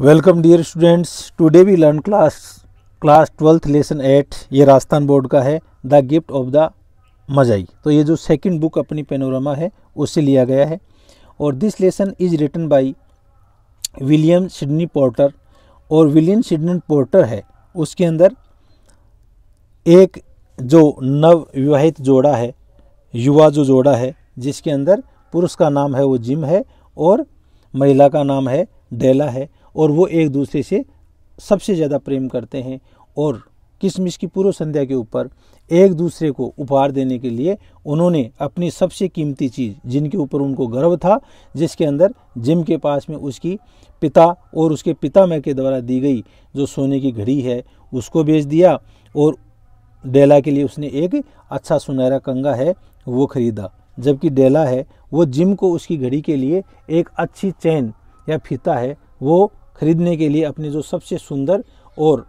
welcome dear students today we learn class class twelfth lesson eight ये Rajasthan board का है the gift of the Magi तो ये जो सेकंड बुक अपनी पेनोरमा है उससे लिया गया है और this lesson is written by William Sydney Porter और विलियम सिडनी पोर्टर है उसके अंदर एक जो नव विवाहित जोड़ा है युवा जो जोड़ा है जिसके अंदर पुरुष का नाम है वो जिम है और महिला का नाम है डेला है और वो एक दूसरे से सबसे ज़्यादा प्रेम करते हैं और किशमिश की पूर्व संध्या के ऊपर एक दूसरे को उपहार देने के लिए उन्होंने अपनी सबसे कीमती चीज़ जिनके ऊपर उनको गर्व था जिसके अंदर जिम के पास में उसकी पिता और उसके पिता मैं के द्वारा दी गई जो सोने की घड़ी है उसको बेच दिया और डेला के लिए उसने एक अच्छा सुनहरा कंगा है वो खरीदा जबकि डेला है वो जिम को उसकी घड़ी के लिए एक अच्छी चैन या फीता है वो खरीदने के लिए अपने जो सबसे सुंदर और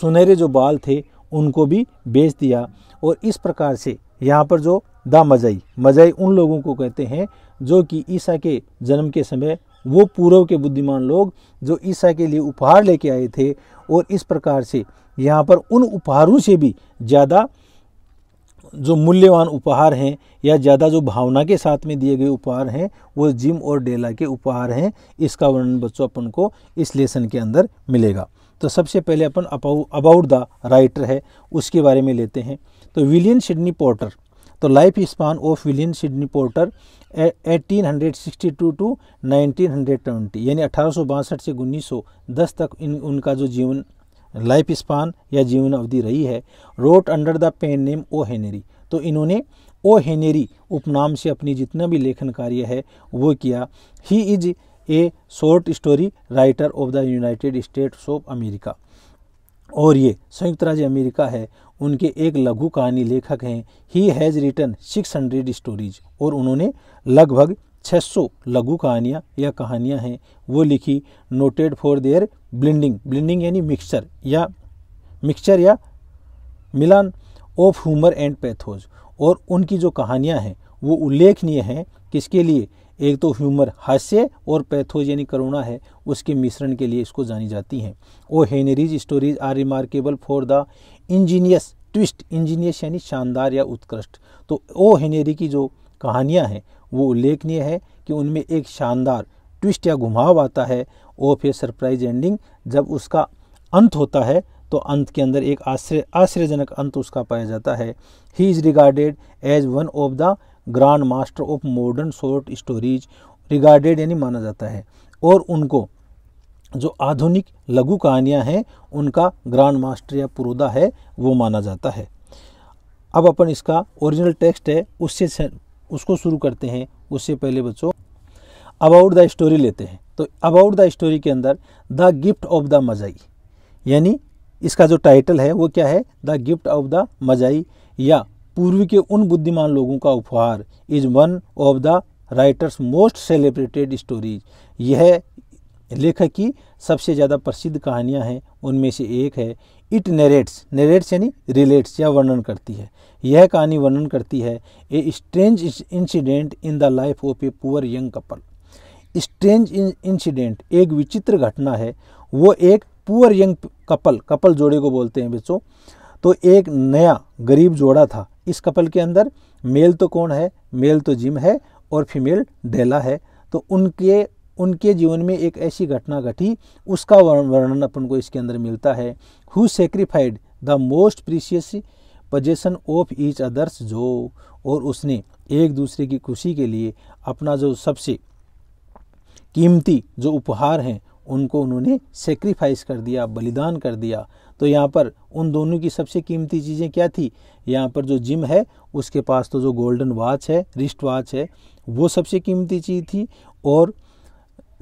सुनहरे जो बाल थे उनको भी बेच दिया और इस प्रकार से यहाँ पर जो दा मज़ाई मज़ाई उन लोगों को कहते हैं जो कि ईसा के जन्म के समय वो पूर्व के बुद्धिमान लोग जो ईसा के लिए उपहार लेके आए थे और इस प्रकार से यहाँ पर उन उपहारों से भी ज़्यादा जो मूल्यवान उपहार हैं या ज़्यादा जो भावना के साथ में दिए गए उपहार हैं वो जिम और डेला के उपहार हैं इसका वर्णन बच्चों अपन को इस लेसन के अंदर मिलेगा तो सबसे पहले अपन अबाउट द राइटर है उसके बारे में लेते हैं तो विलियन सिडनी पोर्टर तो life span of William Sydney Porter 1862 to 1920 यानी अठारह से उन्नीस तक इन उनका जो जीवन लाइफ स्पान या जीवन अवधि रही है wrote under the pen name O Henry तो इन्होंने ओ हेनेरी उपनाम से अपनी जितना भी लेखन कार्य है वो किया he is a short story writer of the United States of America और ये संयुक्त राज्य अमेरिका है उनके एक लघु कहानी लेखक हैं he has written six hundred stories और उन्होंने लगभग 600 लघु कहानियाँ या कहानियाँ हैं वो लिखी noted for their blending blending यानी मिक्सचर या मिक्सचर या मिलान ऑफ ह्यूमर एंड पैथोज और उनकी जो कहानियाँ हैं वो उल्लेखनीय हैं किसके लिए एक तो ह्यूमर हास्य और पैथोज यानी करुणा है उसके मिश्रण के लिए इसको जानी जाती हैं O Henry's stories are remarkable for the ingenious twist ingenious यानी शानदार या उत्कृष्ट तो ओ हेनरी की जो कहानियाँ हैं वो उल्लेखनीय है कि उनमें एक शानदार ट्विस्ट या घुमाव आता है और फिर सरप्राइज एंडिंग जब उसका अंत होता है तो अंत के अंदर एक आश्रय आश्चर्यजनक अंत उसका पाया जाता है he is regarded as one of the grand master of modern short stories regarded यानी माना जाता है और उनको जो आधुनिक लघु कहानियाँ हैं उनका ग्रांड मास्टर या पुरोदा है वो माना जाता है अब अपन इसका ओरिजिनल टेक्स्ट है उससे उसको शुरू करते हैं उससे पहले बच्चों अबाउट द स्टोरी लेते हैं तो अबाउट द स्टोरी के अंदर the gift of the Magi यानी इसका जो टाइटल है वो क्या है the gift of the Magi या पूर्व के उन बुद्धिमान लोगों का उपहार is one of the writer's most celebrated stories यह लेखक की सबसे ज़्यादा प्रसिद्ध कहानियाँ हैं उनमें से एक है इट नरेट्स नरेट्स यानी रिलेट्स या वर्णन करती है यह कहानी वर्णन करती है a strange incident in the life of a poor young couple strange incident एक विचित्र घटना है वो एक पुअर यंग कपल कपल जोड़े को बोलते हैं बच्चों तो एक नया गरीब जोड़ा था इस कपल के अंदर मेल तो कौन है मेल तो जिम है और फीमेल डेला है तो उनके उनके जीवन में एक ऐसी घटना घटी उसका वर्णन अपन को इसके अंदर मिलता है who sacrificed the most precious possession of each others जो और उसने एक दूसरे की खुशी के लिए अपना जो सबसे कीमती जो उपहार हैं उनको उन्होंने सेक्रीफाइस कर दिया बलिदान कर दिया तो यहाँ पर उन दोनों की सबसे कीमती चीज़ें क्या थी यहाँ पर जो जिम है उसके पास तो जो गोल्डन वॉच है रिस्ट वॉच है वो सबसे कीमती चीज़ थी और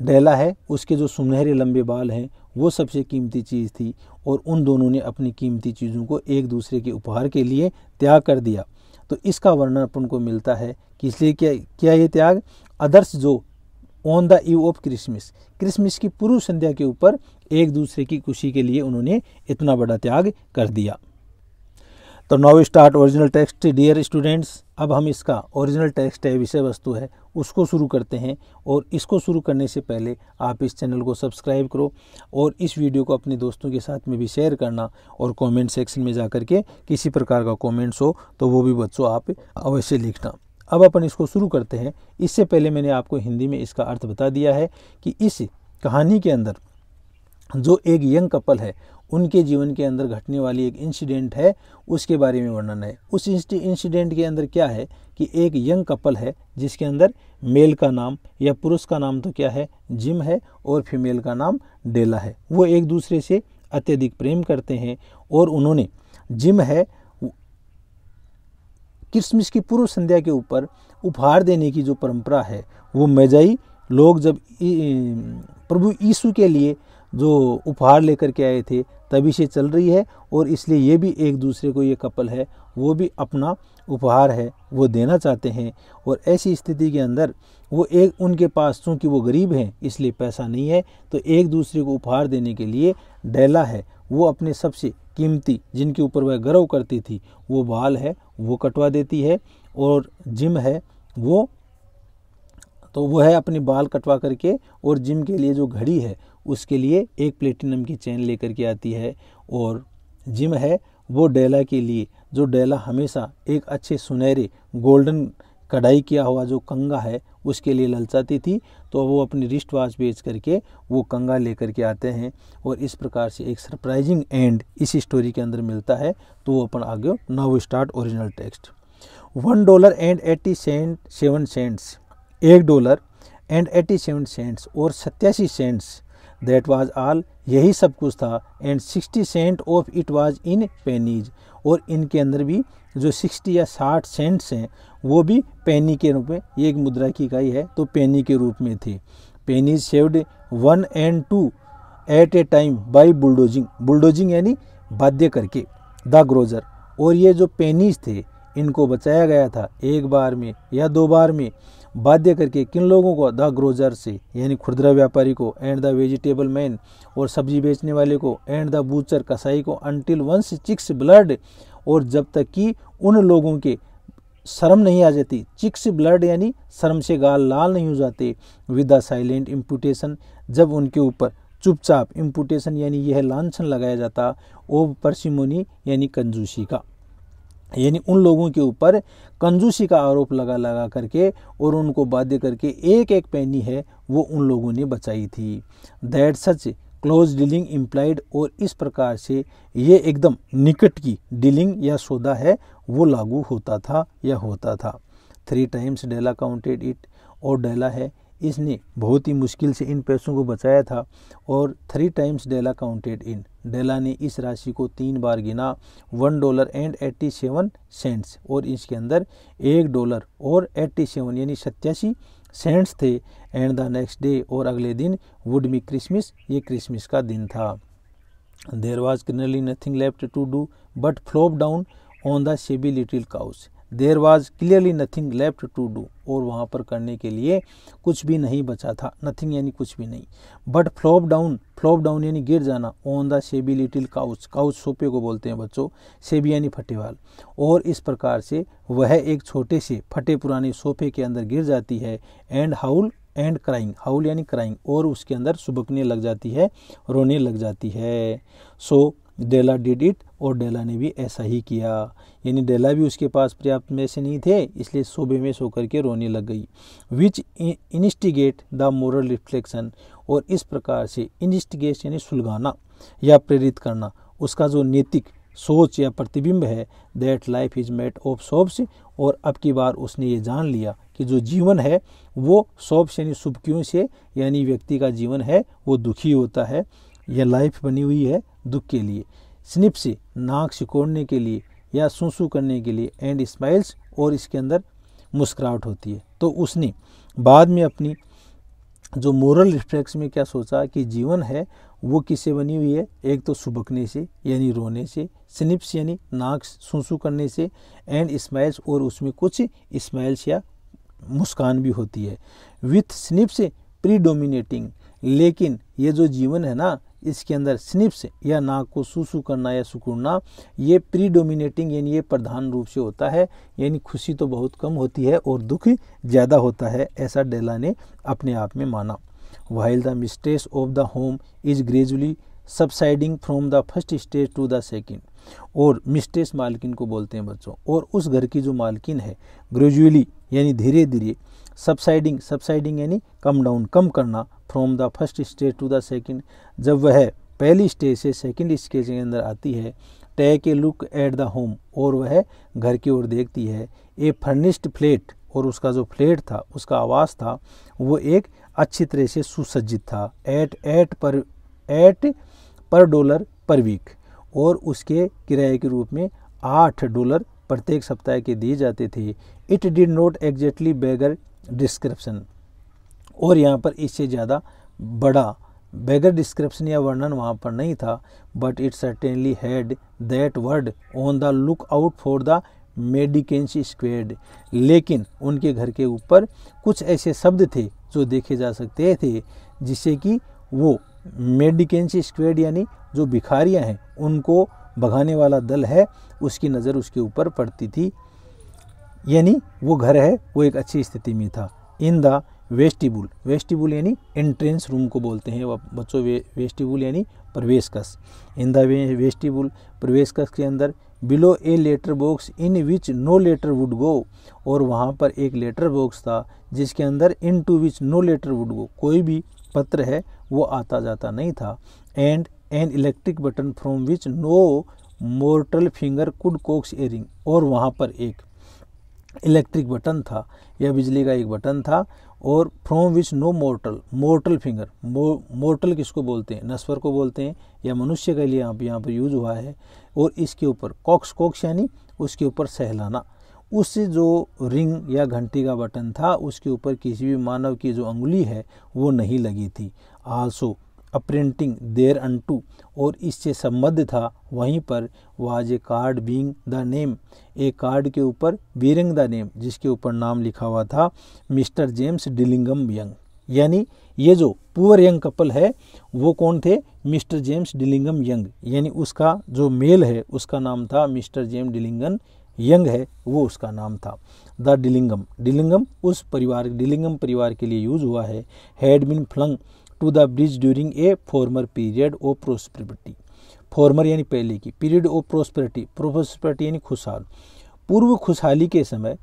डेला है उसके जो सुनहरे लंबे बाल हैं वो सबसे कीमती चीज़ थी और उन दोनों ने अपनी कीमती चीज़ों को एक दूसरे के उपहार के लिए त्याग कर दिया तो इसका वर्णन अपन को मिलता है कि इसलिए क्या क्या ये त्याग अदर्स जो on the eve of Christmas Christmas की पूर्व संध्या के ऊपर एक दूसरे की खुशी के लिए उन्होंने इतना बड़ा त्याग कर दिया तो now start original text dear students अब हम इसका ओरिजिनल टेक्स्ट है विषय वस्तु है उसको शुरू करते हैं और इसको शुरू करने से पहले आप इस चैनल को सब्सक्राइब करो और इस वीडियो को अपने दोस्तों के साथ में भी शेयर करना और कमेंट सेक्शन में जा के किसी प्रकार का कमेंट्स हो तो वो भी बच्चों आप अवश्य लिखना अब अपन इसको शुरू करते हैं इससे पहले मैंने आपको हिंदी में इसका अर्थ बता दिया है कि इस कहानी के अंदर जो एक यंग कपल है उनके जीवन के अंदर घटने वाली एक इंसिडेंट है उसके बारे में वर्णन है उस इंसिडेंट के अंदर क्या है कि एक यंग कपल है जिसके अंदर मेल का नाम या पुरुष का नाम तो क्या है जिम है और फीमेल का नाम डेला है वो एक दूसरे से अत्यधिक प्रेम करते हैं और उन्होंने जिम है क्रिसमस की पूर्व संध्या के ऊपर उपहार देने की जो परंपरा है वो मेजाई लोग जब प्रभु यीशु के लिए जो उपहार लेकर के आए थे तभी से चल रही है और इसलिए ये भी एक दूसरे को ये कपल है वो भी अपना उपहार है वो देना चाहते हैं और ऐसी स्थिति के अंदर वो एक उनके पास चूँकि वो गरीब हैं इसलिए पैसा नहीं है तो एक दूसरे को उपहार देने के लिए डैला है वो अपने सबसे कीमती जिनके ऊपर वह गर्व करती थी वो बाल है वो कटवा देती है और जिम है वो तो वो है अपने बाल कटवा करके और जिम के लिए जो घड़ी है उसके लिए एक प्लेटिनम की चेन लेकर के आती है और जिम है वो डेला के लिए जो डेला हमेशा एक अच्छे सुनहरे गोल्डन कढ़ाई किया हुआ जो कंगा है उसके लिए ललचाती थी तो वो अपनी रिस्ट वॉच बेच करके वो कंगा लेकर के आते हैं और इस प्रकार से एक सरप्राइजिंग एंड इस स्टोरी के अंदर मिलता है तो वो अपन आगे now start original text one dollar and eighty cent seven cents एक dollar and eighty seven cents और सत्यासी सेंट्स दैट वाज आल यही सब कुछ था and sixty cent of it was in pennies और इनके अंदर भी जो सिक्सटी या साठ सेंट्स हैं वो भी पेनी के रूप में ये एक मुद्रा की इकाई है तो पेनी के रूप में थे pennies saved one and two at a time by bulldozing bulldozing यानी बाध्य करके द ग्रोजर और ये जो पेनीज थे इनको बचाया गया था एक बार में या दो बार में बाध्य करके किन लोगों को द ग्रोजर से यानी खुदरा व्यापारी को एंड द वेजिटेबल मैन और सब्जी बेचने वाले को एंड द बूचर कसाई को अनटिल वंस चिक्स ब्लड और जब तक कि उन लोगों के शर्म नहीं आ जाती चिक्स ब्लड यानी शर्म से गाल लाल नहीं हो जाते विद द साइलेंट इम्पुटेशन जब उनके ऊपर चुपचाप इम्पुटेशन यानी यह लांछन लगाया जाता ओ परसिमोनी यानी कंजूसी का यानी उन लोगों के ऊपर कंजूसी का आरोप लगा लगा करके और उनको बाध्य करके एक एक पैनी है वो उन लोगों ने बचाई थी that such close dealing implied और इस प्रकार से ये एकदम निकट की डीलिंग या सौदा है वो लागू होता था या होता था three times Della counted it और डेला है इसने बहुत ही मुश्किल से इन पैसों को बचाया था और three times Della counted in Della ने इस राशि को तीन बार गिना one dollar and eighty seven cents और इसके अंदर एक डॉलर और एट्टी सेवन यानी सत्यासी सेंट्स थे एंड द नेक्स्ट डे और अगले दिन वुड मी क्रिसमस ये क्रिसमस का दिन था there was clearly nothing left to do but flop down on the shabby little couch there was clearly nothing left to do और वहाँ पर करने के लिए कुछ भी नहीं बचा था नथिंग यानी कुछ भी नहीं but flop down flop down यानी गिर जाना on the shabby little couch couch sofa को बोलते हैं बच्चों शेबी यानी फटेवाल और इस प्रकार से वह एक छोटे से फटे पुराने सोफे के अंदर गिर जाती है and howl and crying howl यानी क्राइंग और उसके अंदर सुबकने लग जाती है रोने लग जाती है so so, Della did it और डेला ने भी ऐसा ही किया यानी डेला भी उसके पास पर्याप्त में से नहीं थे इसलिए सोबे में सो करके रोने लग गई which instigate the moral reflection और इस प्रकार से इनिस्टिगेट यानी सुलगाना या प्रेरित करना उसका जो नैतिक सोच या प्रतिबिंब है that life is made of sobs और अब की बार उसने ये जान लिया कि जो जीवन है वो सोप्स यानी सुबकियों से यानी व्यक्ति का जीवन है वो दुखी होता है यह लाइफ बनी हुई है दुख के लिए स्निप से नाक सिकोड़ने के लिए या सूसू करने के लिए एंड स्माइल्स और इसके अंदर मुस्कुराहट होती है तो उसने बाद में अपनी जो मोरल रिफ्लेक्स में क्या सोचा कि जीवन है वो किसे बनी हुई है एक तो सुबकने से यानी रोने से स्निप्स यानी नाक सूसू करने से एंड स्माइल्स और उसमें कुछ स्माइल्स या मुस्कान भी होती है विथ स्निप्स प्रीडोमिनेटिंग लेकिन ये जो जीवन है ना इसके अंदर स्निप्स या नाक को सूसू करना या सुकुड़ना ये प्रीडोमिनेटिंग यानी ये प्रधान रूप से होता है यानी खुशी तो बहुत कम होती है और दुख ज़्यादा होता है ऐसा डेला ने अपने आप में माना while the mistress of the home is gradually subsiding from the first stage to the second और मिस्टेस मालकिन को बोलते हैं बच्चों और उस घर की जो मालकिन है ग्रेजुअली यानी धीरे धीरे सबसाइडिंग सबसाइडिंग यानी कम डाउन कम करना from the first stage to the second जब वह पहली स्टेज से सेकेंड स्टेज के अंदर आती है take a look at the home और वह घर की ओर देखती है ए फर्निश्ड फ्लेट और उसका जो फ्लेट था उसका आवास था वो एक अच्छी तरह से सुसज्जित था at eight per eight per dollar per week और उसके किराए के रूप में आठ डॉलर प्रत्येक सप्ताह के दिए जाते थे it did not exactly beggar description और यहाँ पर इससे ज़्यादा बड़ा बेगर डिस्क्रिप्शन या वर्णन वहाँ पर नहीं था but it certainly had that word on the look out for the mendicancy squad लेकिन उनके घर के ऊपर कुछ ऐसे शब्द थे जो देखे जा सकते थे जिससे कि वो मेडिकेंसी स्क्वेड यानी जो भिखारियाँ हैं उनको भगाने वाला दल है उसकी नज़र उसके ऊपर पड़ती थी यानी वो घर है वो एक अच्छी स्थिति में था इन द वेस्टिबुल वेस्टिबुल यानी एंट्रेंस रूम को बोलते हैं बच्चों वे, वेस्टिबुल यानी प्रवेश कस इन द वे, वेस्टिबुल प्रवेश कस के अंदर below a letter box in which no letter would go और वहाँ पर एक लेटर बॉक्स था जिसके अंदर into which no letter would go कोई भी पत्र है वो आता जाता नहीं था and an electric button from which no mortal finger could coax a ring और वहाँ पर एक इलेक्ट्रिक बटन था या बिजली का एक बटन था और from which no mortal mortal finger मो, मोर्टल किसको बोलते हैं नस्वर को बोलते हैं या मनुष्य के लिए आप यहाँ पर यूज हुआ है और इसके ऊपर कॉक्स कॉक्स यानी उसके ऊपर सहलाना उस जो रिंग या घंटी का बटन था उसके ऊपर किसी भी मानव की जो अंगुली है वो नहीं लगी थी आलसो अप्रिंटिंग देर अंटू और इससे संबद्ध था वहीं पर was a card bearing the name a card के ऊपर बीरिंग द नेम जिसके ऊपर नाम लिखा हुआ था मिस्टर जेम्स डिलिंगम यंग यानी ये जो पुअर यंग कपल है वो कौन थे मिस्टर जेम्स डिलिंगम यंग यानी उसका जो मेल है उसका नाम था मिस्टर जेम्स डिलिंगन यंग है वो उसका नाम था द डिलिंगम डिलिंगम उस परिवार डिलिंगम परिवार के लिए यूज हुआ है had been flung to the breeze during a former period of prosperity former यानी पहले की पीरियड ऑफ प्रोस्पेरिटी प्रोस्पेरिटी यानी खुशहाल पूर्व खुशहाली के समय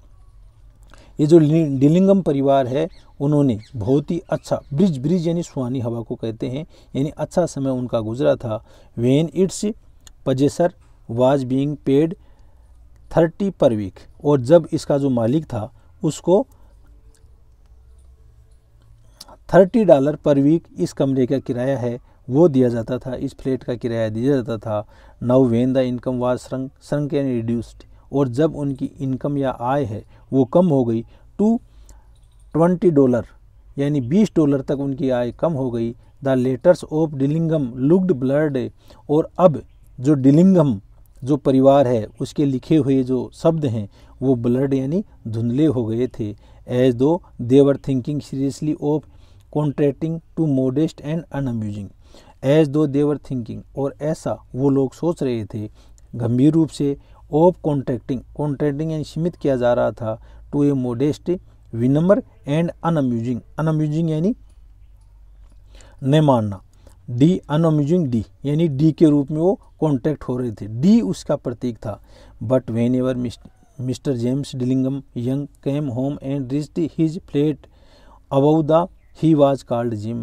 ये जो डिलिंगम परिवार है उन्होंने बहुत ही अच्छा ब्रिज ब्रिज यानी सुहानी हवा को कहते हैं यानी अच्छा समय उनका गुजरा था when its possessor was being paid thirty per week और जब इसका जो मालिक था उसको थर्टी डॉलर पर वीक इस कमरे का किराया है वो दिया जाता था इस फ्लैट का किराया दिया जाता था now when the income was shrunk sung an reduced और जब उनकी इनकम या आय है वो कम हो गई टू ट्वेंटी डॉलर यानी बीस डॉलर तक उनकी आय कम हो गई the letters of Dillingham looked blurred और अब जो डिलिंगम जो परिवार है उसके लिखे हुए जो शब्द हैं वो ब्लर्ड यानी धुंधले हो गए थे as though they were thinking seriously of contracting to modest and unassuming as though they were thinking और ऐसा वो लोग सोच रहे थे गंभीर रूप से ऑफ कॉन्ट्रैक्टिंग कॉन्ट्रैक्टिंग यानी सीमित किया जा रहा था टू ए मोडेस्ट विनम्र एंड अनअम्यूजिंग अनअम्यूजिंग यानी न मानना डी अनअम्यूजिंग डी यानी डी के रूप में वो कॉन्ट्रैक्ट हो रहे थे डी उसका प्रतीक था but whenever Mr James Dillingham Young came home and reached his flat above the he was called Jim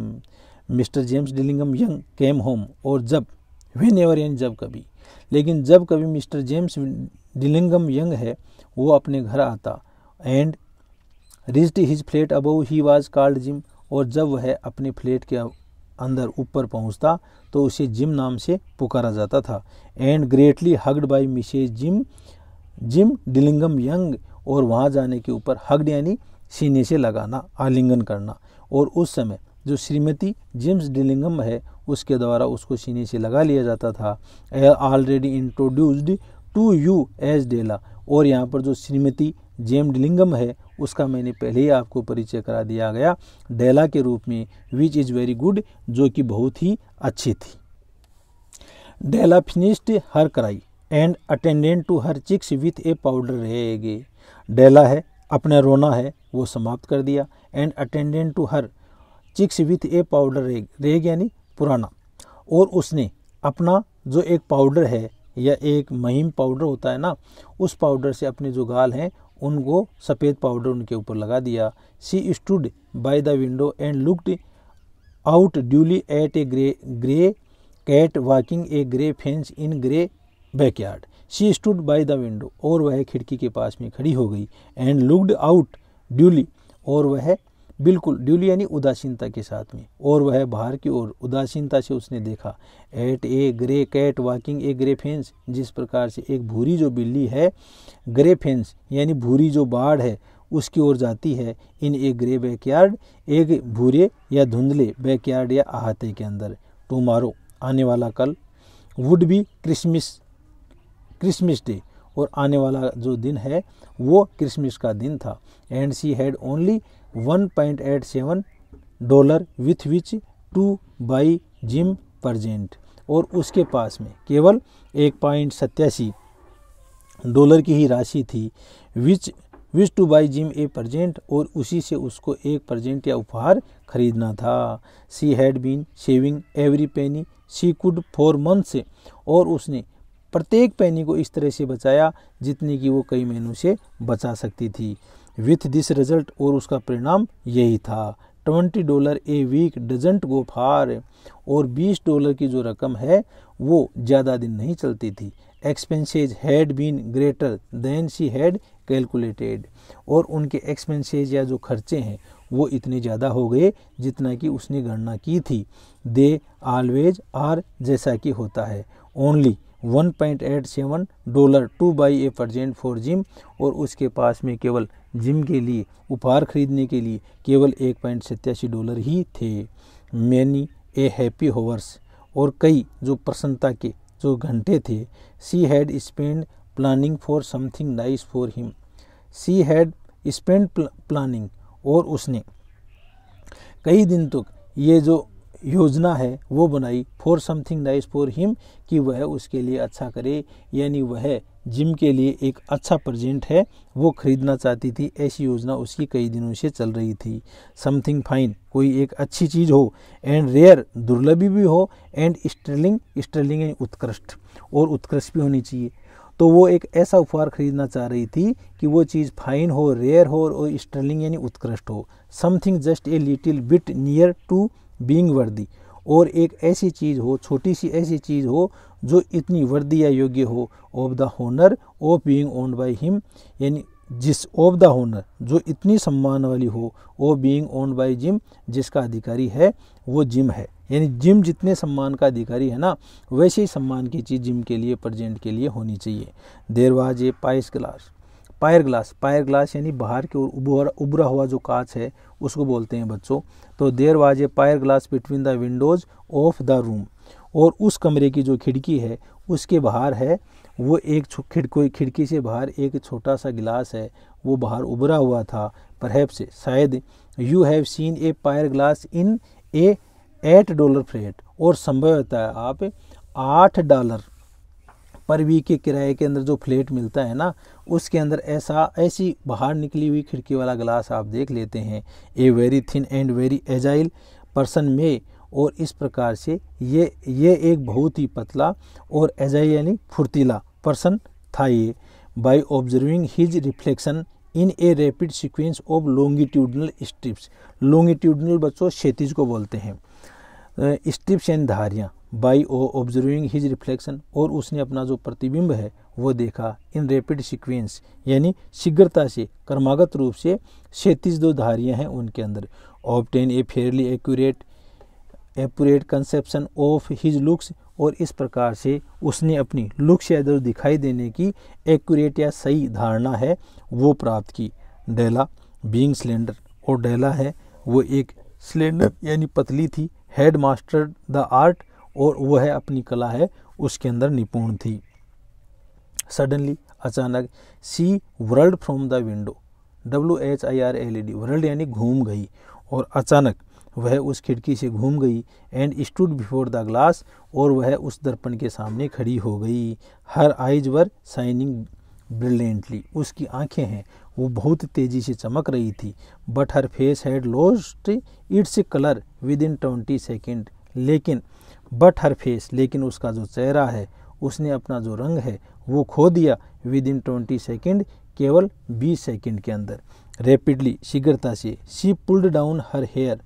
Mr James Dillingham Young came home और जब वे नेवर एन जब कभी लेकिन जब कभी मिस्टर जेम्स डिलिंगम यंग है वो अपने घर आता and reached his flat above he was called Jim और जब वह अपने फ्लेट के अंदर ऊपर पहुंचता तो उसे जिम नाम से पुकारा जाता था and greatly hugged by Mrs Jim Jim Dillingham Young और वहाँ जाने के ऊपर हग्ड यानी सीने से लगाना आलिंगन करना और उस समय जो श्रीमती जिम्स डिलिंगम है उसके द्वारा उसको सीने से लगा लिया जाता था already introduced to you as Della और यहाँ पर जो श्रीमती जेम डिलिंगम है उसका मैंने पहले ही आपको परिचय करा दिया गया डेला के रूप में विच इज़ वेरी गुड जो कि बहुत ही अच्छी थी डेला finished her cry and attended to her cheeks with a powder rag Della है अपना रोना है वो समाप्त कर दिया and attended to her cheeks with a powder rag rag यानी पुराना और उसने अपना जो एक पाउडर है या एक महीम पाउडर होता है ना उस पाउडर से अपने जो गाल हैं उनको सफ़ेद पाउडर उनके ऊपर लगा दिया she stood by the window and looked out dully at a grey grey cat walking a grey fence in grey backyard she stood by the window और वह खिड़की के पास में खड़ी हो गई एंड लुकड आउट ड्यूली और वह बिल्कुल ड्यूली यानी उदासीनता के साथ में और वह बाहर की ओर उदासीनता से उसने देखा at a grey cat walking a grey fence जिस प्रकार से एक भूरी जो बिल्ली है ग्रे फेंस यानी भूरी जो बाढ़ है उसकी ओर जाती है इन ए ग्रे बैकयार्ड एक भूरे या धुंधले बैकयार्ड या अहाते के अंदर टुमारो तो आने वाला कल would be Christmas Christmas day और आने वाला जो दिन है वो क्रिसमस का दिन था and she had only 1.87 dollar with which to buy Jim present और उसके पास में केवल एक पॉइंट सत्यासी डॉलर की ही राशि थी which wish to buy Jim a present और उसी से उसको एक प्रजेंट या उपहार खरीदना था she had been saving every penny she could for month से और उसने प्रत्येक पैनी को इस तरह से बचाया जितनी कि वो कई महीनों से बचा सकती थी विथ दिस रिजल्ट और उसका परिणाम यही था twenty dollar a week doesn't go far और बीस डॉलर की जो रकम है वो ज़्यादा दिन नहीं चलती थी expenses had been greater than she had calculated और उनके एक्सपेंसेज या जो खर्चे हैं वो इतने ज़्यादा हो गए जितना कि उसने गणना की थी दे ऑलवेज आर जैसा कि होता है only 1.87 dollar to buy a present for Jim और उसके पास में केवल जिम के लिए उपहार खरीदने के लिए केवल एक पॉइंट सत्तासी डॉलर ही थे मैनी ए हैप्पी होवर्स और कई जो प्रसन्नता के जो घंटे थे she had spend planning for something nice for him she had spend planning और उसने कई दिन तक ये जो योजना है वो बनाई for something nice for him कि वह उसके लिए अच्छा करे यानी वह जिम के लिए एक अच्छा प्रजेंट है वो खरीदना चाहती थी ऐसी योजना उसकी कई दिनों से चल रही थी समथिंग फाइन कोई एक अच्छी चीज़ हो एंड रेयर दुर्लभ भी हो एंड स्टर्लिंग स्टर्लिंग यानी उत्कृष्ट और उत्कृष्ट भी होनी चाहिए तो वो एक ऐसा उपहार खरीदना चाह रही थी कि वो चीज़ फाइन हो रेयर हो और स्टर्लिंग यानी उत्कृष्ट हो something just a little bit near to being worthy और एक ऐसी चीज़ हो छोटी सी ऐसी चीज़ हो जो इतनी वर्दी या योग्य हो of the honour of being owned by him यानी जिस ऑफ द होनर जो इतनी सम्मान वाली हो of being owned by Jim जिसका अधिकारी है वो जिम है यानी जिम जितने सम्मान का अधिकारी है ना वैसे ही सम्मान की चीज़ जिम के लिए प्रजेंट के लिए होनी चाहिए there was a pier glass pier glass pier glass यानी बाहर के उभरा हुआ जो कांच है उसको बोलते हैं बच्चों तो there was a pier glass between the windows of the room और उस कमरे की जो खिड़की है उसके बाहर है वो एक खिड़की खिड़की से बाहर एक छोटा सा गिलास है वो बाहर उभरा हुआ था परहैप से शायद you have seen a pier glass in a eight dollar flat और संभवतः आप आठ डॉलर पर वीक के किराए के अंदर जो फ्लेट मिलता है ना उसके अंदर ऐसा ऐसी बाहर निकली हुई खिड़की वाला ग्लास आप देख लेते हैं a very thin and very agile person में और इस प्रकार से ये ये एक बहुत ही पतला और एजाइल यानी फुर्तीला पर्सन था ये by observing his reflection in a rapid sequence of longitudinal strips longitudinal बच्चों क्षेतिज को बोलते हैं स्ट्रिप्स एंड धारियाँ बाई ओ ऑब्जर्विंग हिज रिफ्लेक्शन और उसने अपना जो प्रतिबिंब है वो देखा इन रेपिड सीक्वेंस यानी शीघ्रता से कर्मागत रूप से क्षैतिज दो धारियाँ हैं उनके अंदर obtain a fairly accurate accurate conception of his looks और इस प्रकार से उसने अपनी लुक्स या जो दिखाई देने की एक्यूरेट या सही धारणा है वो प्राप्त की डेला बींग सिलेंडर और डेला है वो एक सिलेंडर यानी पतली थी हेड मास्टर द आर्ट और वह अपनी कला है उसके अंदर निपुण थी सडनली अचानक she whirled from the window W H I R L E D whirled यानी घूम गई और अचानक वह उस खिड़की से घूम गई and stood before the glass और वह उस दर्पण के सामने खड़ी हो गई her eyes were shining brilliantly उसकी आंखें हैं वो बहुत तेज़ी से चमक रही थी but her face had lost its colour within twenty second लेकिन बट हर फेस लेकिन उसका जो चेहरा है उसने अपना जो रंग है वो खो दिया विद इन ट्वेंटी सेकेंड केवल बीस सेकेंड के अंदर रैपिडली शीघ्रता से she pulled down her hair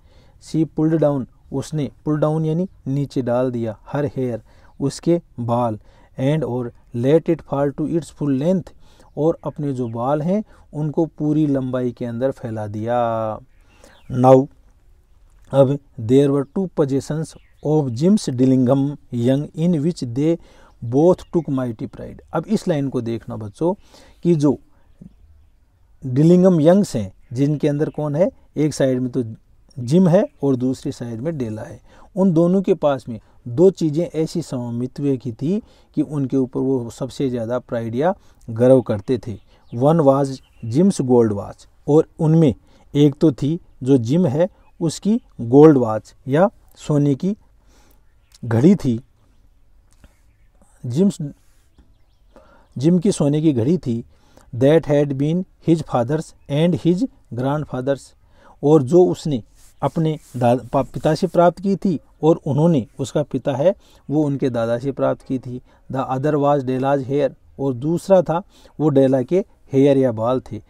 she pulled down उसने पुल डाउन यानी नीचे डाल दिया हर हेयर उसके बाल एंड और let it fall to its full length और अपने जो बाल हैं उनको पूरी लंबाई के अंदर फैला दिया नाउ अब there were two possessions of James Dillingham Young in which they both took mighty pride अब इस लाइन को देखना बच्चों कि जो डिलिंगम यंग्स हैं जिनके अंदर कौन है एक साइड में तो जिम है और दूसरी साइड में डेला है उन दोनों के पास में दो चीज़ें ऐसी स्वामित्व की थी कि उनके ऊपर वो सबसे ज़्यादा प्राइड या गर्व करते थे one was Jim's gold watch और उनमें एक तो थी जो जिम है उसकी गोल्ड वाच या सोने की घड़ी थी जिम्स जिम की सोने की घड़ी थी that had been his father's and his grandfather's और जो उसने अपने दादा पिता से प्राप्त की थी और उन्होंने उसका पिता है वो उनके दादा से प्राप्त की थी the other was Della's hair और दूसरा था वो डेला के हेयर या बाल थे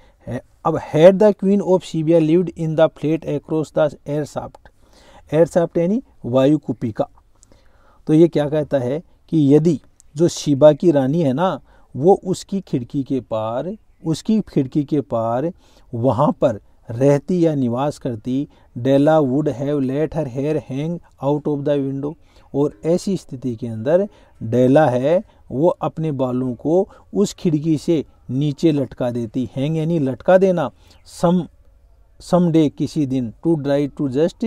अब had the queen of Sheba lived in the flat across the airshaft airshaft यानी का तो ये क्या कहता है कि यदि जो शिबा की रानी है ना वो उसकी खिड़की के पार उसकी खिड़की के पार वहाँ पर रहती या निवास करती Della would have let her hair hang out of the window और ऐसी स्थिति के अंदर डेला है वो अपने बालों को उस खिड़की से नीचे लटका देती हैंग यानी लटका देना सम सम डे किसी दिन to dry to just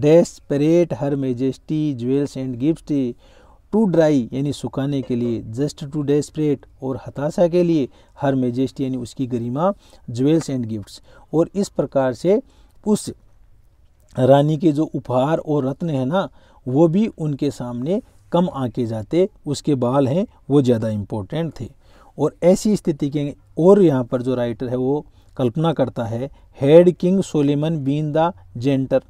desperate her majesty jewels and gift to dry यानी सुखाने के लिए जस्ट टू डेस्परेट और हताशा के लिए हर मेजेस्टी यानी उसकी गरिमा ज्वेल्स एंड गिफ्ट्स और इस प्रकार से उस रानी के जो उपहार और रत्न है ना वो भी उनके सामने कम आके जाते उसके बाल हैं वो ज़्यादा इम्पोर्टेंट थे और ऐसी स्थिति के और यहाँ पर जो राइटर है वो कल्पना करता है had King Solomon been the janitor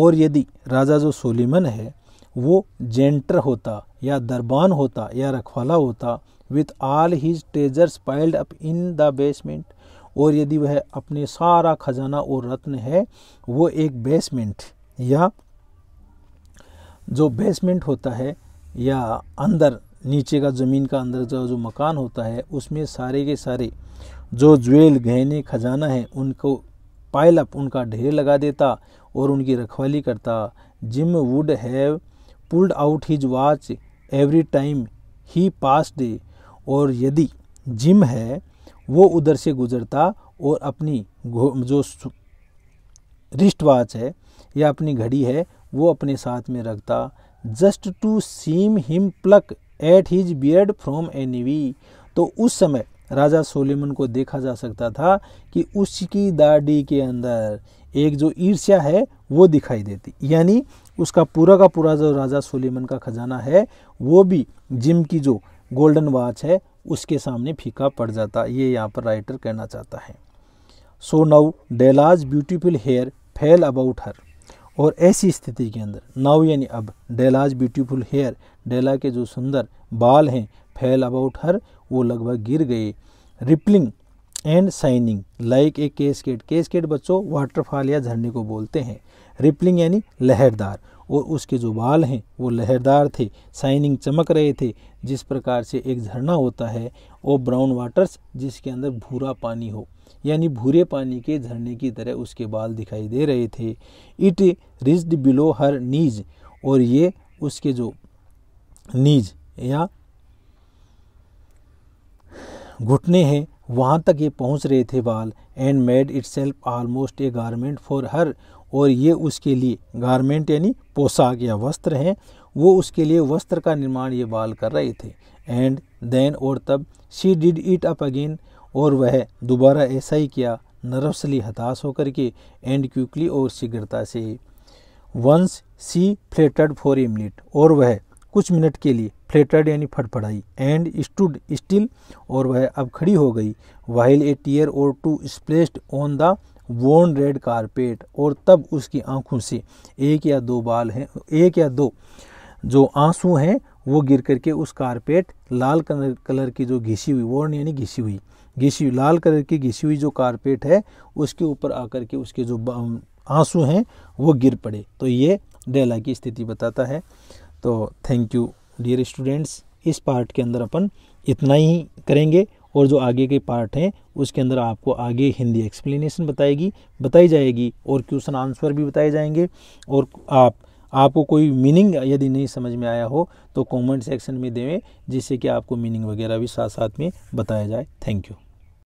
और यदि राजा जो सोलिमन है वो जेंटर होता या दरबान होता या रखवाला होता with all his treasures piled up in the basement और यदि वह अपने सारा खजाना और रत्न है वो एक बेसमेंट या जो बेसमेंट होता है या अंदर नीचे का ज़मीन का अंदर का जो मकान होता है उसमें सारे के सारे जो ज्वेल गहने खजाना है उनको पाइल अप उनका ढेर लगा देता और उनकी रखवाली करता Jim would have pulled out his watch every time he passed और यदि जिम है वो उधर से गुजरता और अपनी जो रिस्ट वॉच है या अपनी घड़ी है वो अपने साथ में रखता just to see him pluck at his beard from envy तो उस समय राजा सोलेमन को देखा जा सकता था कि उसकी दाढ़ी के अंदर एक जो ईर्ष्या है वो दिखाई देती यानी उसका पूरा का पूरा जो राजा सुलेमन का खजाना है वो भी जिम की जो गोल्डन वाच है उसके सामने फीका पड़ जाता ये यहाँ पर राइटर कहना चाहता है so now Della's beautiful hair fell about her और ऐसी स्थिति के अंदर नाउ यानी अब डेलाज ब्यूटीफुल हेयर डेला के जो सुंदर बाल हैं फैल अबाउट हर वो लगभग गिर गए rippling and shining like a cascade cascade बच्चों वाटरफॉल या झरने को बोलते हैं रिपलिंग यानी लहरदार और उसके जो बाल हैं वो लहरदार थे साइनिंग चमक रहे थे जिस प्रकार से एक झरना होता है वो ब्राउन वाटर्स जिसके अंदर भूरा पानी हो यानी भूरे पानी के झरने की तरह उसके बाल दिखाई दे रहे थे it reached below her knee और ये उसके जो नीज या घुटने हैं वहाँ तक ये पहुँच रहे थे बाल and made itself almost a garment for her और ये उसके लिए गारमेंट यानी पोशाक या वस्त्र हैं वो उसके लिए वस्त्र का निर्माण ये बाल कर रहे थे एंड देन और तब she did it up again और वह दोबारा ऐसा ही किया नर्वसली हताश होकर के एंड क्यूकली और शीघ्रता से once she faltered for a minute और वह कुछ मिनट के लिए फ्लेटर्ड यानी फटफड़ाई एंड स्टूड स्टिल और वह अब खड़ी हो गई while a tear or two splashed on the worn red carpet और तब उसकी आंखों से एक या दो बाल हैं एक या दो जो आंसू हैं वो गिर करके उस कारपेट लाल कलर कलर की जो घिसी हुई वॉर्न यानी घिसी हुई घिसी हुई लाल कलर की घिसी हुई जो कारपेट है उसके ऊपर आकर के उसके जो आंसू हैं वो गिर पड़े तो ये डेला की स्थिति बताता है तो थैंक यू डियर स्टूडेंट्स इस पार्ट के अंदर अपन इतना ही करेंगे और जो आगे के पार्ट हैं उसके अंदर आपको आगे हिंदी एक्सप्लेनेशन बताएगी बताई जाएगी और क्वेश्चन आंसर भी बताए जाएंगे और आप आपको कोई मीनिंग यदि नहीं समझ में आया हो तो कमेंट सेक्शन में देवें जिससे कि आपको मीनिंग वगैरह भी साथ साथ में बताया जाए थैंक यू